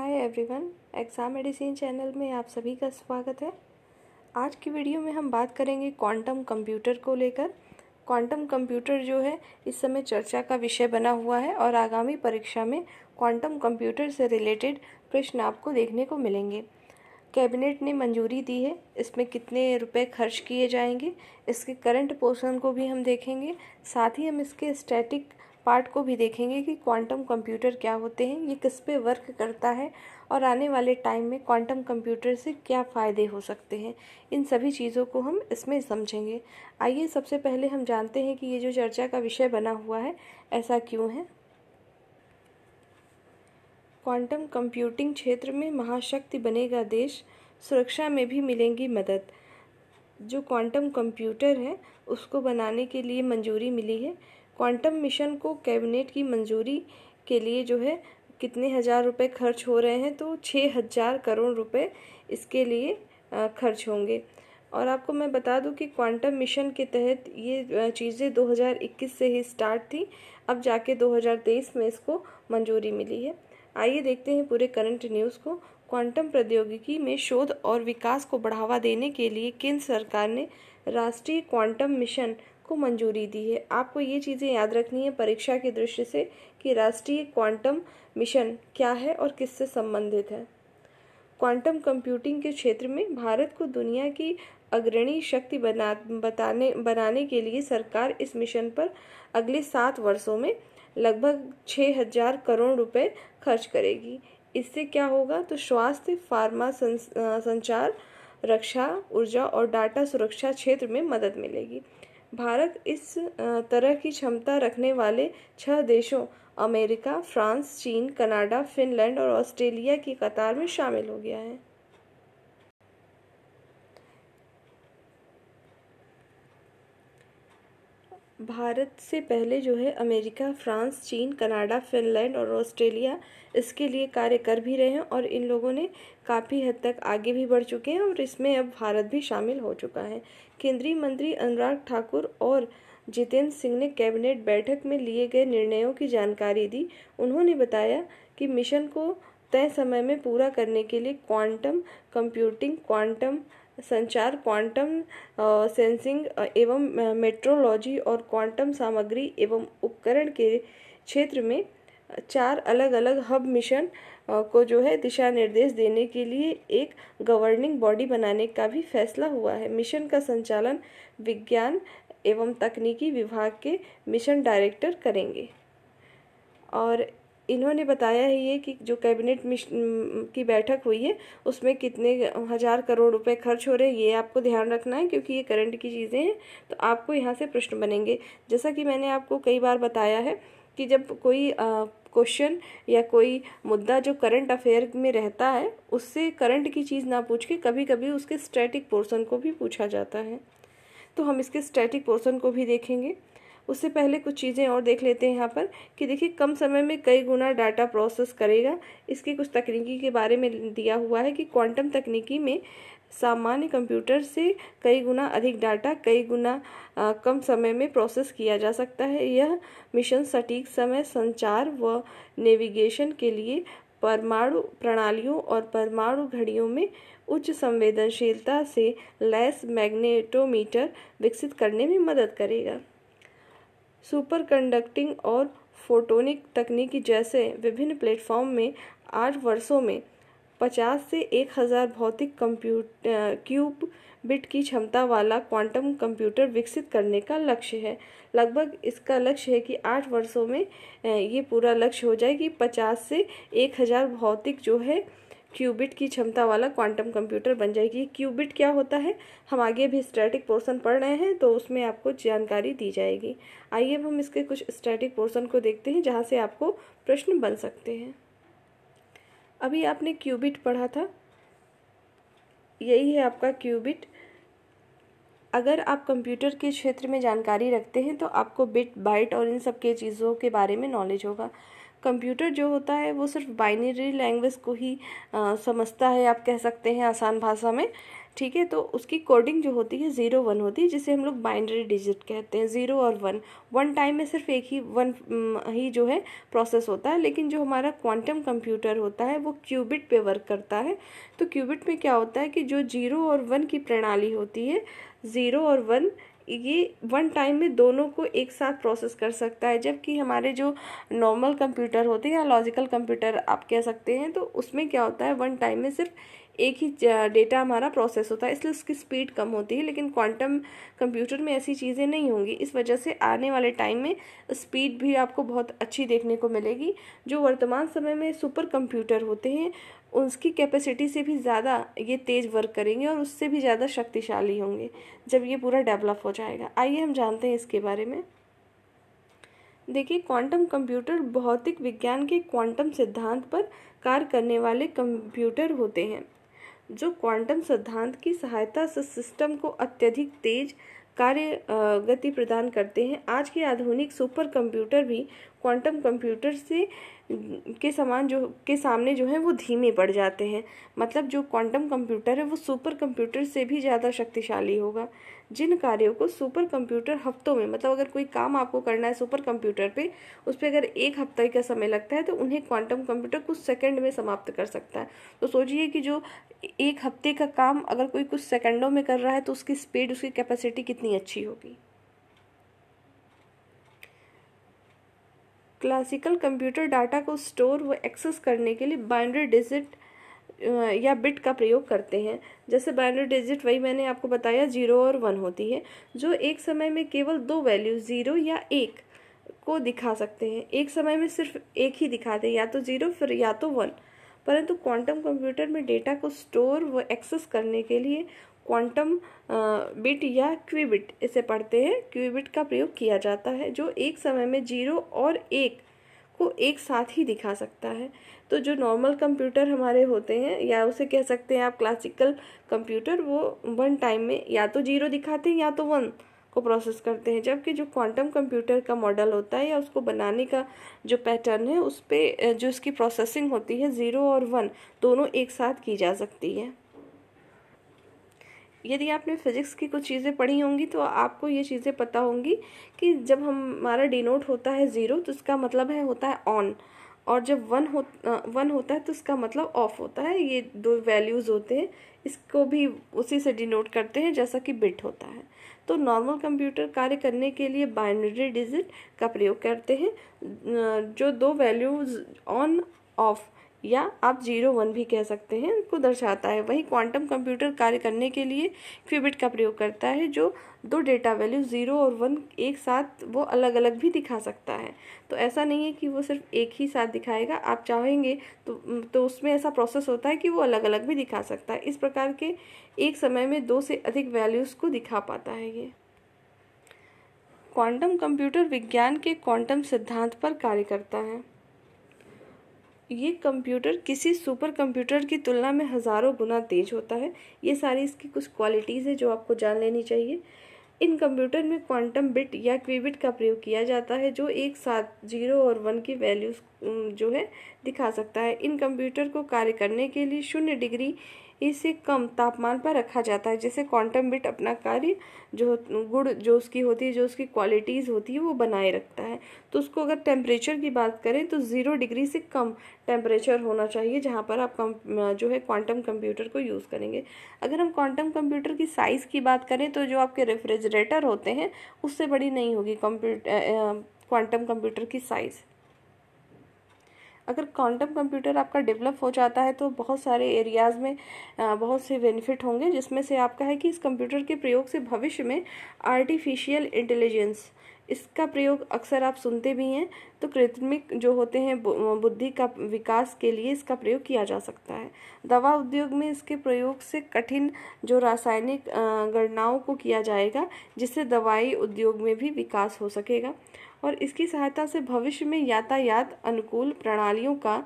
हाय everyone exam medicine channel में आप सभी का स्वागत है आज की वीडियो में हम बात करेंगे क्वांटम कंप्यूटर को लेकर क्वांटम कंप्यूटर जो है इस समय चर्चा का विषय बना हुआ है और आगामी परीक्षा में क्वांटम कंप्यूटर से रिलेटेड प्रश्न आपको देखने को मिलेंगे कैबिनेट ने मंजूरी दी है इसमें कितने रुपए खर्च किए जाएंगे इसके करंट पोर्शन को भी हम देखेंगे साथ ही हम इसके स्टैटिक पार्ट को भी देखेंगे कि क्वांटम कंप्यूटर क्या होते हैं ये किस पे वर्क करता है और आने वाले टाइम में क्वांटम कंप्यूटर से क्या फ़ायदे हो सकते हैं इन सभी चीज़ों को हम इसमें समझेंगे आइए सबसे पहले हम जानते हैं कि ये जो चर्चा का विषय बना हुआ है ऐसा क्यों है क्वांटम कंप्यूटिंग क्षेत्र में महाशक्ति बनेगा देश सुरक्षा में भी मिलेंगी मदद जो क्वांटम कंप्यूटर है उसको बनाने के लिए मंजूरी मिली है क्वांटम मिशन को कैबिनेट की मंजूरी के लिए जो है कितने हज़ार रुपए खर्च हो रहे हैं तो छः हज़ार करोड़ रुपए इसके लिए खर्च होंगे और आपको मैं बता दूं कि क्वांटम मिशन के तहत ये चीज़ें 2021 से ही स्टार्ट थी अब जाके 2023 में इसको मंजूरी मिली है आइए देखते हैं पूरे करंट न्यूज़ को क्वांटम प्रौद्योगिकी में शोध और विकास को बढ़ावा देने के लिए केंद्र सरकार ने राष्ट्रीय क्वांटम मिशन को मंजूरी दी है आपको ये चीज़ें याद रखनी है परीक्षा की दृष्टि से कि राष्ट्रीय क्वांटम मिशन क्या है और किससे संबंधित है क्वांटम कंप्यूटिंग के क्षेत्र में भारत को दुनिया की अग्रणी शक्ति बना बताने बनाने के लिए सरकार इस मिशन पर अगले सात वर्षों में लगभग छः हजार करोड़ रुपए खर्च करेगी इससे क्या होगा तो स्वास्थ्य फार्मा संस, संचार रक्षा ऊर्जा और डाटा सुरक्षा क्षेत्र में मदद मिलेगी भारत इस तरह की क्षमता रखने वाले छह देशों अमेरिका फ्रांस चीन कनाडा फिनलैंड और ऑस्ट्रेलिया की कतार में शामिल हो गया है भारत से पहले जो है अमेरिका फ्रांस चीन कनाडा फिनलैंड और ऑस्ट्रेलिया इसके लिए कार्य कर भी रहे हैं और इन लोगों ने काफ़ी हद तक आगे भी बढ़ चुके हैं और इसमें अब भारत भी शामिल हो चुका है केंद्रीय मंत्री अनुराग ठाकुर और जितेंद्र सिंह ने कैबिनेट बैठक में लिए गए निर्णयों की जानकारी दी उन्होंने बताया कि मिशन को तय समय में पूरा करने के लिए क्वांटम कंप्यूटिंग क्वांटम संचार क्वांटम सेंसिंग एवं मेट्रोलॉजी और क्वांटम सामग्री एवं उपकरण के क्षेत्र में चार अलग अलग हब मिशन को जो है दिशा निर्देश देने के लिए एक गवर्निंग बॉडी बनाने का भी फैसला हुआ है मिशन का संचालन विज्ञान एवं तकनीकी विभाग के मिशन डायरेक्टर करेंगे और इन्होंने बताया है ये कि जो कैबिनेट की बैठक हुई है उसमें कितने हज़ार करोड़ रुपए खर्च हो रहे हैं ये आपको ध्यान रखना है क्योंकि ये करंट की चीज़ें हैं तो आपको यहाँ से प्रश्न बनेंगे जैसा कि मैंने आपको कई बार बताया है कि जब कोई क्वेश्चन या कोई मुद्दा जो करंट अफेयर में रहता है उससे करंट की चीज़ ना पूछ के कभी कभी उसके स्टैटिक पोर्सन को भी पूछा जाता है तो हम इसके स्टैटिक पोर्सन को भी देखेंगे उससे पहले कुछ चीज़ें और देख लेते हैं यहाँ पर कि देखिए कम समय में कई गुना डाटा प्रोसेस करेगा इसके कुछ तकनीकी के बारे में दिया हुआ है कि क्वांटम तकनीकी में सामान्य कंप्यूटर से कई गुना अधिक डाटा कई गुना आ, कम समय में प्रोसेस किया जा सकता है यह मिशन सटीक समय संचार व नेविगेशन के लिए परमाणु प्रणालियों और परमाणु घड़ियों में उच्च संवेदनशीलता से लैस मैग्नेटोमीटर विकसित करने में मदद करेगा सुपरकंडक्टिंग और फोटोनिक तकनीक जैसे विभिन्न प्लेटफॉर्म में आठ वर्षों में 50 से 1000 भौतिक क्यूब बिट की क्षमता वाला क्वांटम कंप्यूटर विकसित करने का लक्ष्य है लगभग इसका लक्ष्य है कि आठ वर्षों में ये पूरा लक्ष्य हो जाए कि 50 से 1000 भौतिक जो है क्यूबिट की क्षमता वाला क्वांटम कंप्यूटर बन जाएगी क्यूबिट क्या होता है हम आगे भी स्टैटिक पोर्शन पढ़ रहे हैं तो उसमें आपको जानकारी दी जाएगी आइए अब हम इसके कुछ स्टैटिक पोर्शन को देखते हैं जहाँ से आपको प्रश्न बन सकते हैं अभी आपने क्यूबिट पढ़ा था यही है आपका क्यूबिट अगर आप कंप्यूटर के क्षेत्र में जानकारी रखते हैं तो आपको बिट बाइट और इन सब के चीज़ों के बारे में नॉलेज होगा कंप्यूटर जो होता है वो सिर्फ बाइनरी लैंग्वेज को ही आ, समझता है आप कह सकते हैं आसान भाषा में ठीक है तो उसकी कोडिंग जो होती है ज़ीरो वन होती है जिसे हम लोग बाइनरी डिजिट कहते हैं ज़ीरो और वन वन टाइम में सिर्फ एक ही वन ही जो है प्रोसेस होता है लेकिन जो हमारा क्वांटम कंप्यूटर होता है वो क्यूबिट पे वर्क करता है तो क्यूबिट में क्या होता है कि जो जीरो और वन की प्रणाली होती है ज़ीरो और वन ये वन टाइम में दोनों को एक साथ प्रोसेस कर सकता है जबकि हमारे जो नॉर्मल कंप्यूटर होते हैं या लॉजिकल कंप्यूटर आप कह सकते हैं तो उसमें क्या होता है वन टाइम में सिर्फ एक ही डेटा हमारा प्रोसेस होता है इसलिए उसकी स्पीड कम होती है लेकिन क्वांटम कंप्यूटर में ऐसी चीज़ें नहीं होंगी इस वजह से आने वाले टाइम में स्पीड भी आपको बहुत अच्छी देखने को मिलेगी जो वर्तमान समय में सुपर कंप्यूटर होते हैं उसकी कैपेसिटी से भी ज़्यादा ये तेज़ वर्क करेंगे और उससे भी ज़्यादा शक्तिशाली होंगे जब ये पूरा डेवलप हो जाएगा आइए हम जानते हैं इसके बारे में देखिए क्वांटम कंप्यूटर भौतिक विज्ञान के क्वांटम सिद्धांत पर कार्य करने वाले कंप्यूटर होते हैं जो क्वांटम सिद्धांत की सहायता से सिस्टम को अत्यधिक तेज कार्य गति प्रदान करते हैं आज के आधुनिक सुपर कंप्यूटर भी क्वांटम कंप्यूटर से के समान जो के सामने जो है वो धीमे पड़ जाते हैं मतलब जो क्वांटम कंप्यूटर है वो सुपर कंप्यूटर से भी ज़्यादा शक्तिशाली होगा जिन कार्यों को सुपर कंप्यूटर हफ्तों में मतलब अगर कोई काम आपको करना है सुपर कंप्यूटर पे उस पर अगर एक हफ्ते का समय लगता है तो उन्हें क्वांटम कंप्यूटर कुछ सेकंड में समाप्त कर सकता है तो सोचिए कि जो एक हफ्ते का काम अगर कोई कुछ सेकंडों में कर रहा है तो उसकी स्पीड उसकी कैपेसिटी कितनी अच्छी होगी क्लासिकल कंप्यूटर डाटा को स्टोर व एक्सेस करने के लिए बाइनरी डिजिट या बिट का प्रयोग करते हैं जैसे बाइनरी डिजिट वही मैंने आपको बताया जीरो और वन होती है जो एक समय में केवल दो वैल्यू ज़ीरो या एक को दिखा सकते हैं एक समय में सिर्फ एक ही दिखाते हैं या तो ज़ीरो फिर या तो वन परंतु क्वांटम कंप्यूटर में डेटा को स्टोर व एक्सेस करने के लिए क्वांटम बिट या क्यूबिट इसे पढ़ते हैं क्यूबिट का प्रयोग किया जाता है जो एक समय में जीरो और एक को एक साथ ही दिखा सकता है तो जो नॉर्मल कंप्यूटर हमारे होते हैं या उसे कह सकते हैं आप क्लासिकल कंप्यूटर वो वन टाइम में या तो जीरो दिखाते हैं या तो वन को प्रोसेस करते हैं जबकि जो क्वांटम कंप्यूटर का मॉडल होता है या उसको बनाने का जो पैटर्न है उस पर जो इसकी प्रोसेसिंग होती है ज़ीरो और वन दोनों एक साथ की जा सकती है यदि आपने फिज़िक्स की कुछ चीज़ें पढ़ी होंगी तो आपको ये चीज़ें पता होंगी कि जब हमारा डिनोट होता है ज़ीरो तो उसका मतलब है होता है ऑन और जब वन हो वन होता है तो उसका मतलब ऑफ होता है ये दो वैल्यूज़ होते हैं इसको भी उसी से डिनोट करते हैं जैसा कि बिट होता है तो नॉर्मल कंप्यूटर कार्य करने के लिए बाइनरी डिजिट का प्रयोग करते हैं जो दो वैल्यूज़ ऑन ऑफ या आप जीरो वन भी कह सकते हैं उनको दर्शाता है वही क्वांटम कंप्यूटर कार्य करने के लिए क्यूबिट का प्रयोग करता है जो दो डेटा वैल्यू ज़ीरो और वन एक साथ वो अलग अलग भी दिखा सकता है तो ऐसा नहीं है कि वो सिर्फ एक ही साथ दिखाएगा आप चाहेंगे तो तो उसमें ऐसा प्रोसेस होता है कि वो अलग अलग भी दिखा सकता है इस प्रकार के एक समय में दो से अधिक वैल्यूज़ को दिखा पाता है ये क्वांटम कंप्यूटर विज्ञान के क्वांटम सिद्धांत पर कार्य करता है ये कंप्यूटर किसी सुपर कंप्यूटर की तुलना में हज़ारों गुना तेज़ होता है ये सारी इसकी कुछ क्वालिटीज़ है जो आपको जान लेनी चाहिए इन कंप्यूटर में क्वांटम बिट या क्वीबिट का प्रयोग किया जाता है जो एक साथ जीरो और वन की वैल्यूज जो है दिखा सकता है इन कंप्यूटर को कार्य करने के लिए शून्य डिग्री इसे कम तापमान पर रखा जाता है जैसे क्वांटम बिट अपना कार्य जो गुड़ जो उसकी होती है जो उसकी क्वालिटीज़ होती है वो बनाए रखता है तो उसको अगर टेम्परेचर की बात करें तो ज़ीरो डिग्री से कम टेम्परेचर होना चाहिए जहाँ पर आप कम जो है क्वांटम कंप्यूटर को यूज़ करेंगे अगर हम क्वांटम कंप्यूटर की साइज़ की बात करें तो जो आपके रेफ्रिजरेटर होते हैं उससे बड़ी नहीं होगी कंप्यूटर क्वांटम कंप्यूटर की साइज़ अगर क्वांटम कंप्यूटर आपका डेवलप हो जाता है तो बहुत सारे एरियाज़ में बहुत से बेनिफिट होंगे जिसमें से आपका है कि इस कंप्यूटर के प्रयोग से भविष्य में आर्टिफिशियल इंटेलिजेंस इसका प्रयोग अक्सर आप सुनते भी हैं तो कृत्रिमिक जो होते हैं बुद्धि का विकास के लिए इसका प्रयोग किया जा सकता है दवा उद्योग में इसके प्रयोग से कठिन जो रासायनिक गणनाओं को किया जाएगा जिससे दवाई उद्योग में भी विकास हो सकेगा और इसकी सहायता से भविष्य में यातायात अनुकूल प्रणालियों का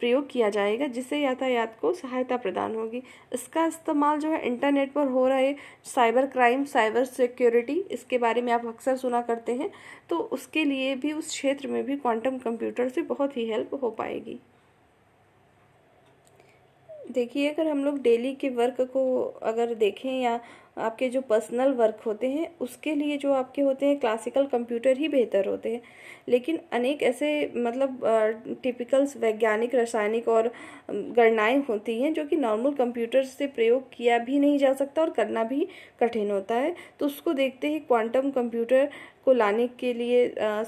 प्रयोग किया जाएगा जिससे यातायात को सहायता प्रदान होगी इसका इस्तेमाल जो है इंटरनेट पर हो रहे साइबर क्राइम साइबर सिक्योरिटी इसके बारे में आप अक्सर सुना करते हैं तो उसके लिए भी उस क्षेत्र में भी क्वांटम कंप्यूटर से बहुत ही हेल्प हो पाएगी देखिए अगर हम लोग डेली के वर्क को अगर देखें या आपके जो पर्सनल वर्क होते हैं उसके लिए जो आपके होते हैं क्लासिकल कंप्यूटर ही बेहतर होते हैं लेकिन अनेक ऐसे मतलब टिपिकल्स वैज्ञानिक रासायनिक और गणनाएं होती हैं जो कि नॉर्मल कंप्यूटर से प्रयोग किया भी नहीं जा सकता और करना भी कठिन होता है तो उसको देखते ही क्वांटम कंप्यूटर को लाने के लिए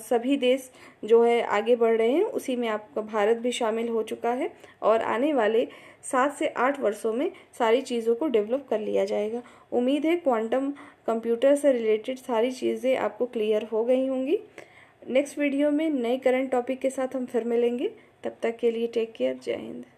सभी देश जो है आगे बढ़ रहे हैं उसी में आपका भारत भी शामिल हो चुका है और आने वाले सात से आठ वर्षों में सारी चीज़ों को डेवलप कर लिया जाएगा उम्मीद है क्वांटम कंप्यूटर से रिलेटेड सारी चीज़ें आपको क्लियर हो गई होंगी नेक्स्ट वीडियो में नए करंट टॉपिक के साथ हम फिर मिलेंगे तब तक के लिए टेक केयर जय हिंद